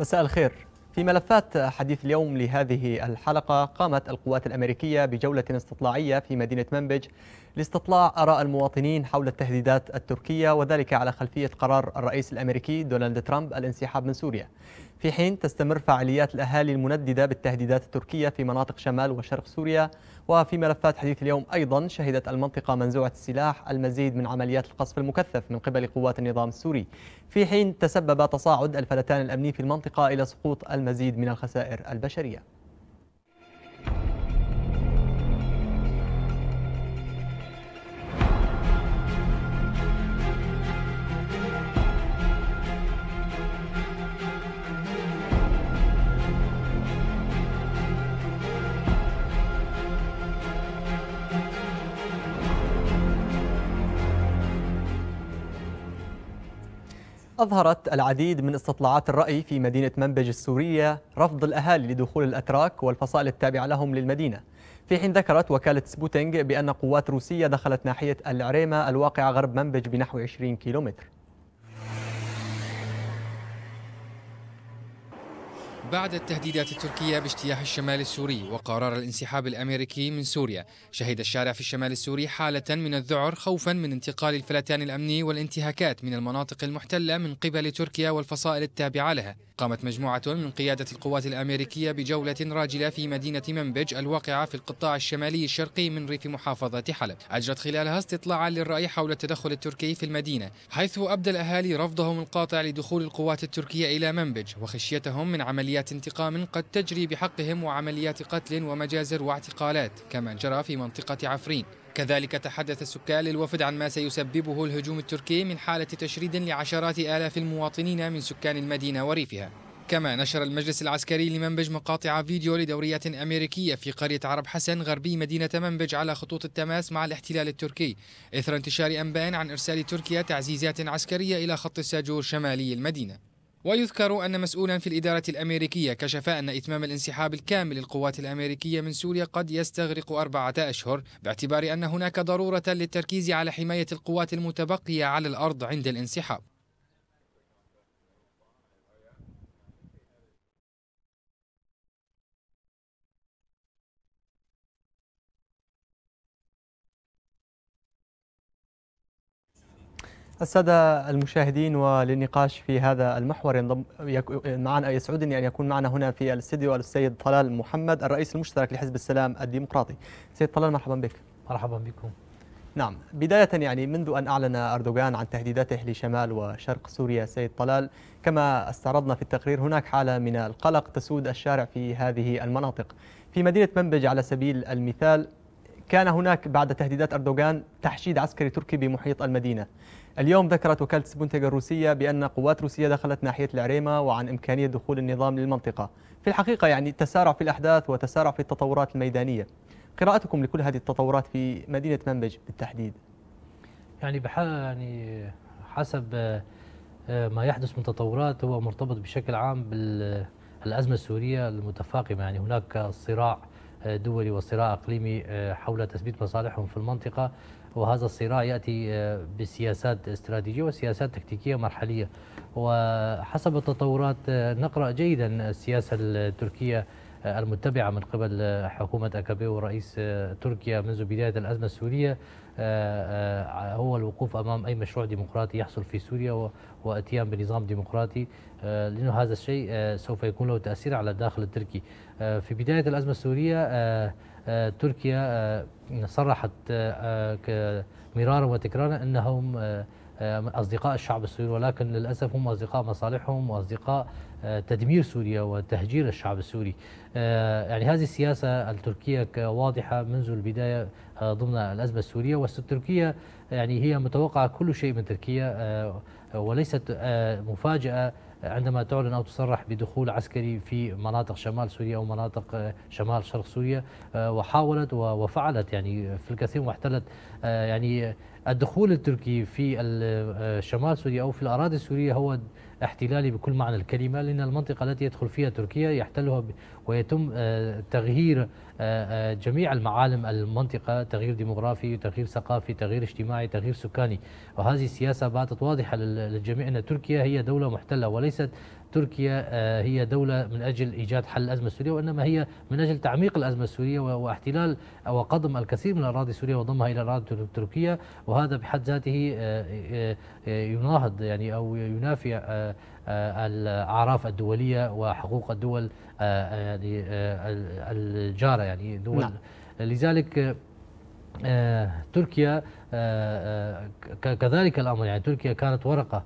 مساء الخير في ملفات حديث اليوم لهذه الحلقة قامت القوات الأمريكية بجولة استطلاعية في مدينة منبج لاستطلاع آراء المواطنين حول التهديدات التركية وذلك على خلفية قرار الرئيس الأمريكي دونالد ترامب الانسحاب من سوريا في حين تستمر فعاليات الأهالي المنددة بالتهديدات التركية في مناطق شمال وشرق سوريا وفي ملفات حديث اليوم أيضا شهدت المنطقة منزوعة السلاح المزيد من عمليات القصف المكثف من قبل قوات النظام السوري في حين تسبب تصاعد الفلتان الأمني في المنطقة إلى سقوط المزيد من الخسائر البشريه أظهرت العديد من استطلاعات الرأي في مدينة منبج السورية رفض الأهالي لدخول الأتراك والفصائل التابعة لهم للمدينة في حين ذكرت وكالة سبوتينغ بأن قوات روسية دخلت ناحية العريمة الواقعة غرب منبج بنحو 20 كيلومتر بعد التهديدات التركية باجتياح الشمال السوري وقرار الانسحاب الأمريكي من سوريا شهد الشارع في الشمال السوري حالة من الذعر خوفا من انتقال الفلتان الأمني والانتهاكات من المناطق المحتلة من قبل تركيا والفصائل التابعة لها قامت مجموعة من قيادة القوات الأمريكية بجولة راجلة في مدينة منبج الواقعة في القطاع الشمالي الشرقي من ريف محافظة حلب أجرت خلالها استطلاعا للرأي حول التدخل التركي في المدينة حيث أبدى الأهالي رفضهم القاطع لدخول القوات التركية إلى منبج وخشيتهم من عمليات عمليات انتقام قد تجري بحقهم وعمليات قتل ومجازر واعتقالات كما جرى في منطقة عفرين كذلك تحدث السكان للوفد عن ما سيسببه الهجوم التركي من حالة تشريد لعشرات آلاف المواطنين من سكان المدينة وريفها كما نشر المجلس العسكري لمنبج مقاطع فيديو لدورية أمريكية في قرية عرب حسن غربي مدينة منبج على خطوط التماس مع الاحتلال التركي إثر انتشار أنباء عن إرسال تركيا تعزيزات عسكرية إلى خط الساجور شمالي المدينة ويذكر أن مسؤولا في الإدارة الأمريكية كشف أن إتمام الانسحاب الكامل للقوات الأمريكية من سوريا قد يستغرق أربعة أشهر باعتبار أن هناك ضرورة للتركيز على حماية القوات المتبقية على الأرض عند الانسحاب السادة المشاهدين وللنقاش في هذا المحور ينضم معنا يسعدني أن يكون معنا هنا في الاستديو السيد طلال محمد الرئيس المشترك لحزب السلام الديمقراطي سيد طلال مرحبا بك مرحبا بكم نعم بداية يعني منذ أن أعلن أردوغان عن تهديداته لشمال وشرق سوريا سيد طلال كما استعرضنا في التقرير هناك حالة من القلق تسود الشارع في هذه المناطق في مدينة منبج على سبيل المثال كان هناك بعد تهديدات أردوغان تحشيد عسكري تركي بمحيط المدينة اليوم ذكرت وكالة سبونتيغ الروسية بأن قوات روسية دخلت ناحية العريمة وعن إمكانية دخول النظام للمنطقة في الحقيقة يعني تسارع في الأحداث وتسارع في التطورات الميدانية قراءتكم لكل هذه التطورات في مدينة منبج بالتحديد يعني يعني حسب آه، ما يحدث من تطورات هو مرتبط بشكل عام بالأزمة السورية المتفاقمة يعني هناك صراع دولي وصراع اقليمي آه، حول تثبيت مصالحهم في المنطقه وهذا الصراع ياتي آه، بسياسات استراتيجيه وسياسات تكتيكيه مرحليه وحسب التطورات آه، نقرا جيدا السياسه التركيه المتبعة من قبل حكومة أكابي ورئيس تركيا منذ بداية الأزمة السورية هو الوقوف أمام أي مشروع ديمقراطي يحصل في سوريا واتيان بنظام ديمقراطي لأنه هذا الشيء سوف يكون له تأثير على الداخل التركي آه، في بداية الأزمة السورية آه، آه، تركيا صرحت مرارا وتكرارا أنهم أصدقاء الشعب السوري ولكن للأسف هم أصدقاء مصالحهم وأصدقاء تدمير سوريا وتهجير الشعب السوري يعني هذه السياسة التركية واضحة منذ البداية ضمن الأزمة السورية وتركيا يعني هي متوقعة كل شيء من تركيا وليست مفاجأة عندما تعلن أو تصرح بدخول عسكري في مناطق شمال سوريا أو مناطق آه، شمال شرق سوريا آه، وحاولت وفعلت يعني في الكثير واحتلت آه، يعني الدخول التركي في شمال سوريا أو في الأراضي السورية هو احتلالي بكل معنى الكلمة لأن المنطقة التي يدخل فيها تركيا يحتلها ويتم آه، تغيير آه، آه، جميع المعالم المنطقة تغيير ديموغرافي تغيير ثقافي تغيير اجتماعي تغيير سكاني وهذه السياسة باتت واضحة للجميع أن تركيا هي دولة محتلة وليست تركيا آه، هي دولة من أجل إيجاد حل الأزمة السورية وإنما هي من أجل تعميق الأزمة السورية واحتلال أو قضم الكثير من أراضي سوريا وضمها إلى أراضي تركيا وهذا بحد ذاته آه، آه، يناهض يعني أو ينافي الأعراف الدولية وحقوق الدول يعني، الجارة يعني دول نعم. لذلك تركيا كذلك الأمر يعني تركيا كانت ورقة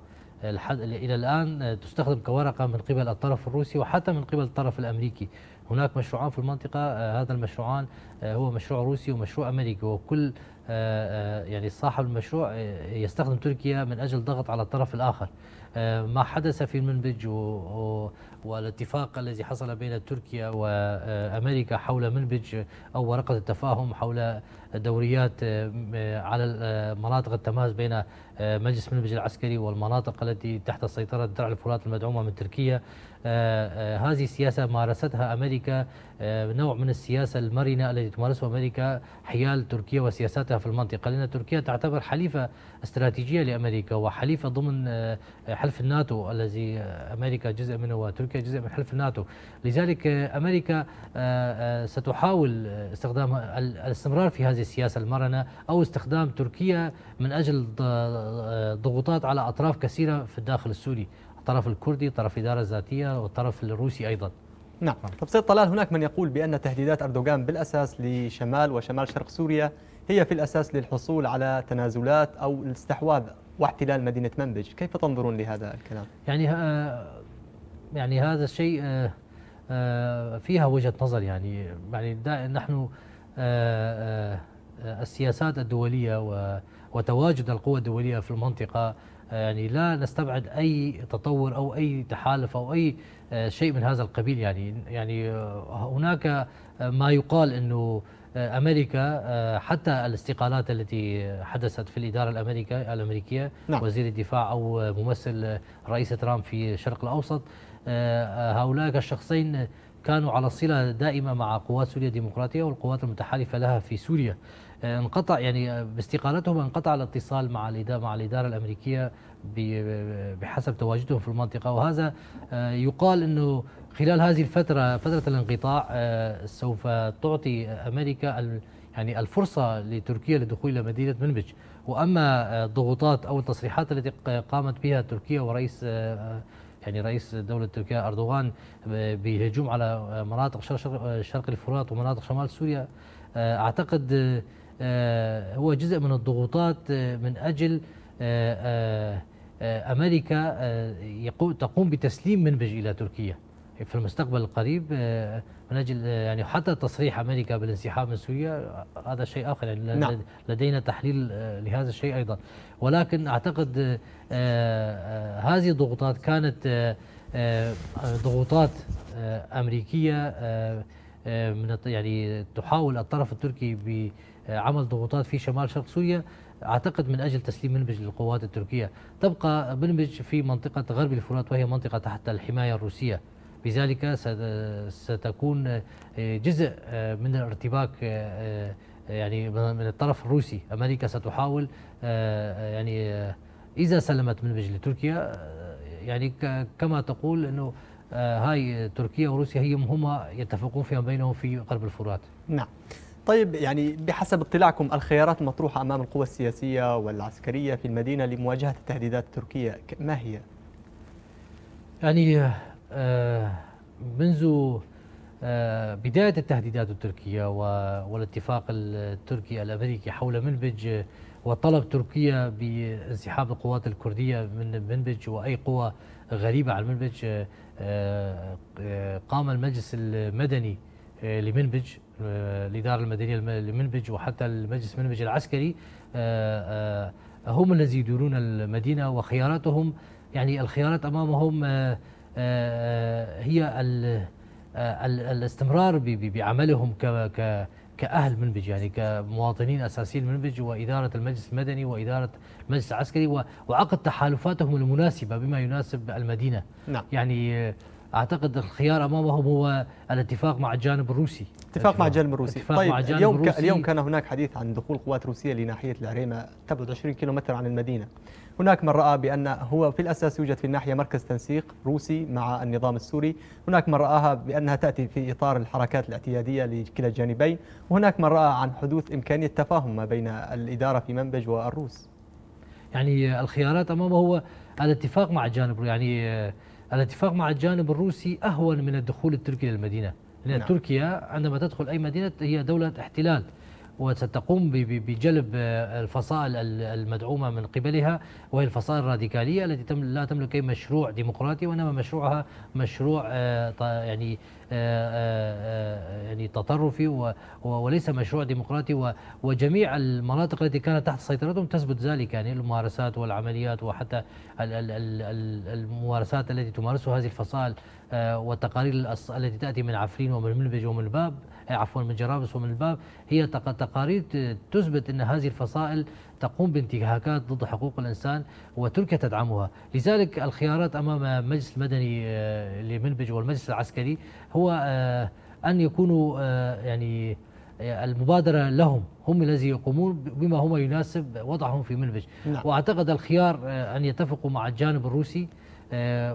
الى الآن آه، تستخدم كورقة من قبل الطرف الروسي وحتى من قبل الطرف الأمريكي هناك مشروعان في المنطقة آه، هذا المشروعان آه، هو مشروع روسي ومشروع أمريكي وكل يعني صاحب المشروع يستخدم تركيا من أجل ضغط على الطرف الآخر ما حدث في المنبج والاتفاق الذي حصل بين تركيا وامريكا حول منبج او ورقه التفاهم حول دوريات آه، على مناطق التماس بين آه، مجلس منبج العسكري والمناطق التي تحت سيطره درع الفرات المدعومه من تركيا آه، هذه السياسه مارستها امريكا نوع من السياسه المرنه التي تمارسها امريكا حيال تركيا وسياساتها في المنطقه لان تركيا تعتبر حليفه استراتيجيه لامريكا وحليفه ضمن حلف الناتو الذي امريكا جزء منه وتركيا تركيا جزء من حلف الناتو لذلك آه، أمريكا آه، آه، ستحاول استخدام الاستمرار في هذه السياسة المرنة أو استخدام تركيا من أجل ضغوطات على أطراف كثيرة في الداخل السوري الطرف الكردي طرف إدارة ذاتية والطرف الروسي أيضا نعم طب سيد طلال هناك من يقول بأن تهديدات أردوغان بالأساس لشمال وشمال شرق سوريا هي في الأساس للحصول على تنازلات أو الاستحواذ واحتلال مدينة منبج كيف تنظرون لهذا الكلام؟ يعني يعني هذا الشيء آه، آه، فيها وجهه نظر يعني يعني نحن آه، السياسات الدوليه وتواجد القوى الدوليه في المنطقه يعني لا نستبعد اي تطور او اي تحالف او اي شيء من هذا القبيل يعني يعني هناك ما يقال انه امريكا حتى الاستقالات التي حدثت في الاداره الامريكيه الامريكيه نعم. وزير الدفاع او ممثل رئيس ترامب في الشرق الاوسط آه، هؤلاء الشخصين كانوا على صلة دائمة مع قوات سوريا الديمقراطية والقوات المتحالفة لها في سوريا آه، انقطع يعني آه، باستقالتهم انقطع الاتصال مع الإدارة مع الإدارة الأمريكية بحسب تواجدهم في المنطقة وهذا يقال أنه خلال هذه الفترة فترة الانقطاع سوف تعطي أمريكا يعني الفرصة لتركيا للدخول إلى مدينة منبج وأما الضغوطات أو التصريحات التي قامت بها تركيا ورئيس يعني رئيس دولة تركيا أردوغان بهجوم على مناطق شرق الفرات ومناطق شمال سوريا آه، أعتقد آه، هو جزء من الضغوطات آه، من أجل أمريكا تقوم بتسليم منبج إلى تركيا في المستقبل القريب من آه، اجل آه، يعني حتى تصريح امريكا بالانسحاب من سوريا آه، هذا شيء اخر يعني نعم. لدينا تحليل لهذا الشيء ايضا ولكن اعتقد هذه الضغوطات كانت ضغوطات امريكيه من يعني تحاول الطرف التركي بعمل ضغوطات في شمال شرق سوريا اعتقد من اجل تسليم منبج للقوات التركيه، تبقى منبج في منطقه غرب الفرات وهي منطقه تحت الحمايه الروسيه بذلك ستكون جزء من الارتباك يعني من الطرف الروسي امريكا ستحاول يعني اذا سلمت من بجل تركيا يعني كما تقول انه هاي تركيا وروسيا هي هما يتفقون فيما بينهم في قلب الفرات نعم طيب يعني بحسب اطلاعكم الخيارات المطروحة أمام القوى السياسية والعسكرية في المدينة لمواجهة التهديدات التركية ما هي؟ يعني آه، منذ آه، بداية التهديدات التركية والاتفاق التركي الأمريكي حول منبج وطلب تركيا بانسحاب القوات الكردية من منبج وأي قوى غريبة على منبج آه، قام المجلس المدني لمنبج الإدارة المدنية لمنبج وحتى المجلس منبج العسكري هم الذين يديرون المدينة وخياراتهم يعني الخيارات أمامهم آه، هي آه، الاستمرار بعملهم كأهل منبج يعني كمواطنين أساسيين منبج وإدارة المجلس المدني وإدارة المجلس العسكري وعقد تحالفاتهم المناسبة بما يناسب المدينة نعم. يعني اعتقد الخيار امامهم هو الاتفاق مع الجانب الروسي اتفاق مع الجانب الروسي اتفاق طيب مع الجانب اليوم الروسي. اليوم كان هناك حديث عن دخول قوات روسيه لناحيه العريمه تبعد 20 كيلومتر عن المدينه هناك من رأى بأن هو في الأساس يوجد في الناحية مركز تنسيق روسي مع النظام السوري هناك من رآها بأنها تأتي في إطار الحركات الاعتيادية لكلا الجانبين وهناك من رأى عن حدوث إمكانية تفاهم ما بين الإدارة في منبج والروس يعني الخيارات أمامه هو الاتفاق مع الجانب يعني الاتفاق مع الجانب الروسي أهون من الدخول التركي للمدينة لأن نعم. تركيا عندما تدخل أي مدينة هي دولة احتلال وستقوم بجلب آه، الفصائل المدعومة من قبلها وهي الفصائل الراديكالية التي لا تملك أي مشروع ديمقراطي وإنما مشروعها مشروع آه، يعني آه، يعني تطرفي وليس مشروع ديمقراطي وجميع المناطق التي كانت تحت سيطرتهم تثبت ذلك يعني الممارسات والعمليات وحتى الممارسات التي تمارسها هذه الفصائل والتقارير التي تاتي من عفرين ومن منبج ومن الباب آه، عفوا من جرابس ومن الباب هي تقارير تثبت ان هذه الفصائل تقوم بانتهاكات ضد حقوق الانسان وتركيا تدعمها، لذلك الخيارات امام المجلس المدني آه، لمنبج والمجلس العسكري هو آه، ان يكونوا يعني المبادره لهم هم الذي يقومون بما هم يناسب وضعهم في منبج نعم. واعتقد الخيار ان يتفقوا مع الجانب الروسي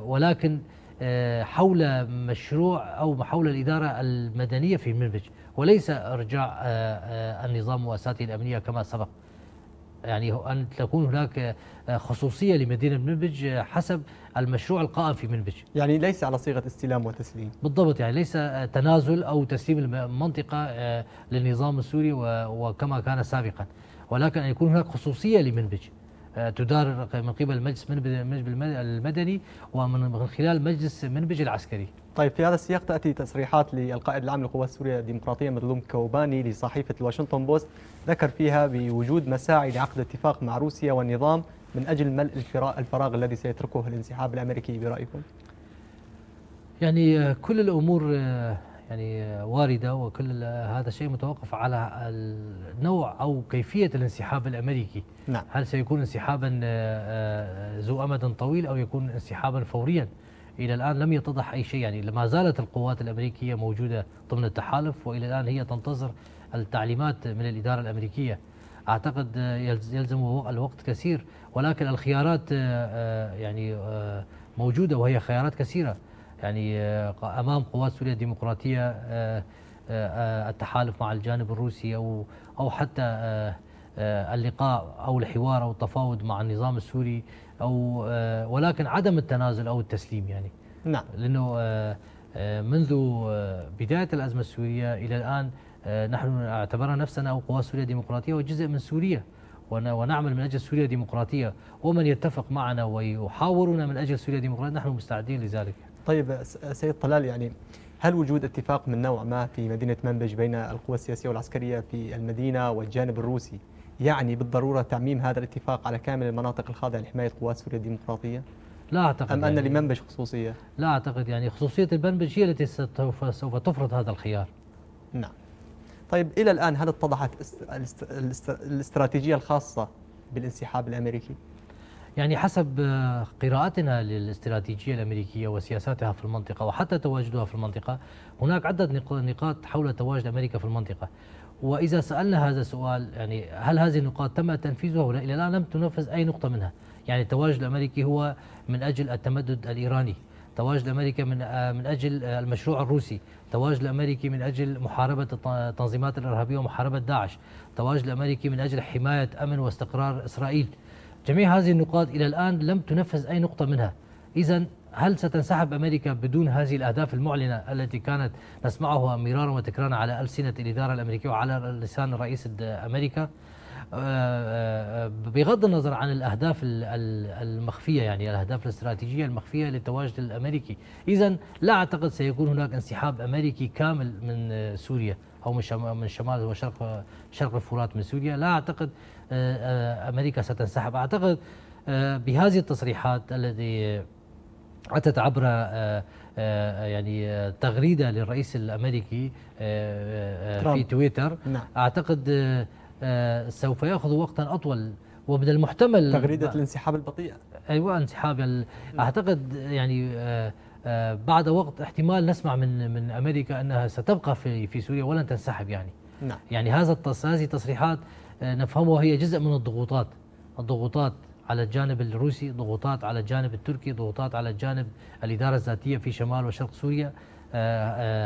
ولكن آه، حول مشروع أو حول الإدارة المدنية في منبج وليس إرجاع آه، آه، النظام مؤسساته الأمنية كما سبق يعني أن تكون هناك خصوصية لمدينة منبج حسب المشروع القائم في منبج يعني ليس على صيغة استلام وتسليم بالضبط يعني ليس تنازل أو تسليم المنطقة للنظام السوري وكما كان سابقا ولكن أن يكون هناك خصوصية لمنبج آه، تدار من قبل المجلس منبج المدني ومن خلال مجلس منبج العسكري طيب في هذا السياق تأتي تصريحات للقائد العام للقوات السورية الديمقراطية مظلوم كوباني لصحيفة الواشنطن بوست ذكر فيها بوجود مساعي لعقد اتفاق مع روسيا والنظام من أجل ملء الفراغ الذي سيتركه الانسحاب الأمريكي برأيكم؟ يعني آه، كل الأمور آه، يعني وارده وكل هذا شيء متوقف على النوع او كيفيه الانسحاب الامريكي نعم. هل سيكون انسحابا آه، آه، ذو امد طويل او يكون انسحابا فوريا الى الان لم يتضح اي شيء يعني ما زالت القوات الامريكيه موجوده ضمن التحالف والى الان هي تنتظر التعليمات من الاداره الامريكيه اعتقد آه، يلزم الوقت كثير ولكن الخيارات يعني موجوده وهي خيارات كثيره يعني آه، امام قوات سوريا الديمقراطيه آه، آه، التحالف مع الجانب الروسي او او حتى اللقاء او الحوار او التفاوض مع النظام السوري او ولكن عدم التنازل او التسليم يعني نعم لانه منذ بدايه الازمه السوريه الى الان نحن اعتبرنا نفسنا او قوات سوريا الديمقراطيه وجزء من سوريا ونعمل من اجل سوريا الديمقراطيه ومن يتفق معنا ويحاورنا من اجل سوريا الديمقراطيه نحن مستعدين لذلك طيب سيد طلال يعني هل وجود اتفاق من نوع ما في مدينة منبج بين القوى السياسية والعسكرية في المدينة والجانب الروسي يعني بالضرورة تعميم هذا الاتفاق على كامل المناطق الخاضعة لحماية قوات سوريا الديمقراطية؟ لا أعتقد أم يعني أن لمنبج خصوصية؟ لا أعتقد يعني خصوصية المنبج هي التي سوف تفرض هذا الخيار نعم طيب إلى الآن هل اتضحت الاستراتيجية الخاصة بالانسحاب الأمريكي؟ يعني حسب آه، قراءتنا للاستراتيجية الأمريكية وسياساتها في المنطقة وحتى تواجدها في المنطقة هناك عدة نقاط حول تواجد أمريكا في المنطقة وإذا سألنا هذا السؤال يعني هل هذه النقاط تم تنفيذها ولا إلى الآن لم تنفذ أي نقطة منها يعني التواجد الأمريكي هو من أجل التمدد الإيراني تواجد أمريكا من آه، من أجل آه، المشروع الروسي تواجد الأمريكي من أجل محاربة التنظيمات الإرهابية ومحاربة داعش تواجد الأمريكي من أجل حماية أمن واستقرار إسرائيل جميع هذه النقاط إلى الآن لم تنفذ أي نقطة منها إذا هل ستنسحب أمريكا بدون هذه الأهداف المعلنة التي كانت نسمعها مرارا وتكرارا على ألسنة الإدارة الأمريكية وعلى لسان رئيس أمريكا؟ آه، آه، آه، بغض النظر عن الاهداف المخفيه يعني الاهداف الاستراتيجيه المخفيه للتواجد الامريكي، اذا لا اعتقد سيكون هناك انسحاب امريكي كامل من سوريا او من من شمال وشرق شرق الفرات من سوريا، لا اعتقد امريكا ستنسحب، اعتقد بهذه التصريحات التي اتت عبر يعني تغريده للرئيس الامريكي في تويتر نعم. اعتقد آه، سوف ياخذ وقتا اطول ومن المحتمل تغريده الانسحاب البطيء ايوه انسحاب اعتقد يعني آه، آه، بعد وقت احتمال نسمع من من امريكا انها ستبقى في في سوريا ولن تنسحب يعني نعم يعني هذا هذه التصريحات نفهمها هي جزء من الضغوطات الضغوطات على الجانب الروسي ضغوطات على الجانب التركي ضغوطات على الجانب الإدارة الذاتية في شمال وشرق سوريا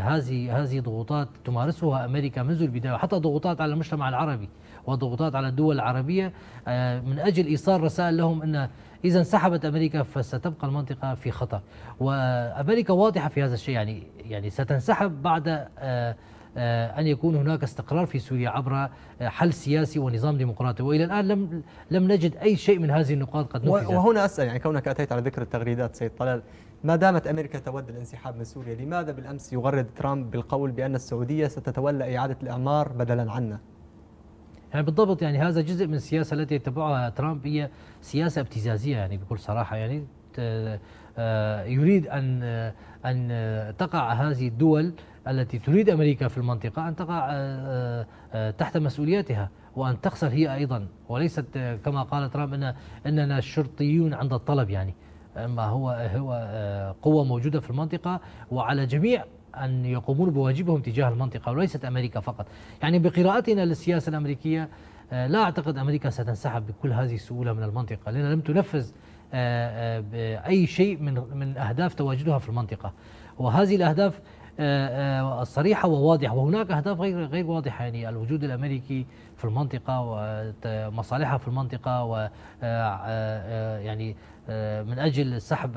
هذه هذه ضغوطات تمارسها أمريكا منذ البداية وحتى ضغوطات على المجتمع العربي وضغوطات على الدول العربية آه، من أجل إيصال رسائل لهم أن إذا انسحبت أمريكا فستبقى المنطقة في خطر وأمريكا واضحة في هذا الشيء يعني يعني ستنسحب بعد آه، آه، أن يكون هناك استقرار في سوريا عبر حل سياسي ونظام ديمقراطي وإلى الآن لم لم نجد أي شيء من هذه النقاط قد نفذت وهنا أسأل يعني كونك أتيت على ذكر التغريدات سيد طلال ما دامت امريكا تود الانسحاب من سوريا، لماذا بالامس يغرد ترامب بالقول بان السعوديه ستتولى اعاده الاعمار بدلا عنا؟ يعني بالضبط يعني هذا جزء من السياسه التي يتبعها ترامب هي سياسه ابتزازيه يعني بكل صراحه يعني آه، يريد ان آه، ان آه، تقع هذه الدول التي تريد امريكا في المنطقه ان تقع تحت مسؤوليتها وان تخسر هي ايضا وليست كما قال ترامب ان اننا الشرطيون عند الطلب يعني اما هو هو قوه موجوده في المنطقه وعلى جميع أن يقومون بواجبهم تجاه المنطقة وليست أمريكا فقط يعني بقراءتنا للسياسة الأمريكية آه، لا أعتقد أمريكا ستنسحب بكل هذه السهولة من المنطقة لأنها لم تنفذ آه، آه، أي شيء من من أهداف تواجدها في المنطقة وهذه الأهداف صريحة وواضحة وهناك أهداف غير غير واضحة يعني الوجود الأمريكي في المنطقة ومصالحها في المنطقة و يعني من أجل سحب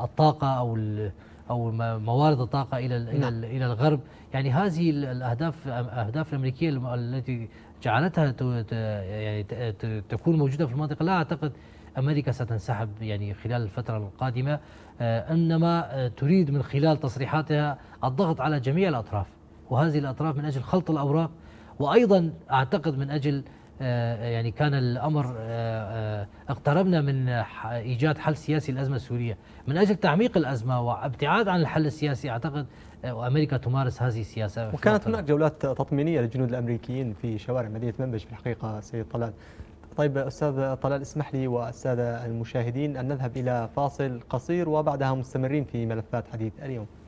الطاقة أو او موارد الطاقه الى الى نعم. الى الغرب يعني هذه الاهداف الاهداف الامريكيه التي جعلتها يعني تكون موجوده في المنطقه لا اعتقد امريكا ستنسحب يعني خلال الفتره القادمه آه، انما آه، تريد من خلال تصريحاتها الضغط على جميع الاطراف وهذه الاطراف من اجل خلط الاوراق وايضا اعتقد من اجل آه، آه، يعني كان الأمر آه، اقتربنا من إيجاد حل سياسي للأزمة السورية من أجل تعميق الأزمة وابتعاد عن الحل السياسي أعتقد وامريكا تمارس هذه السياسه وكانت هناك جولات تطمينيه للجنود الامريكيين في شوارع مدينه منبج في الحقيقه سيد طلال. طيب استاذ طلال اسمح لي والساده المشاهدين ان نذهب الى فاصل قصير وبعدها مستمرين في ملفات حديث اليوم.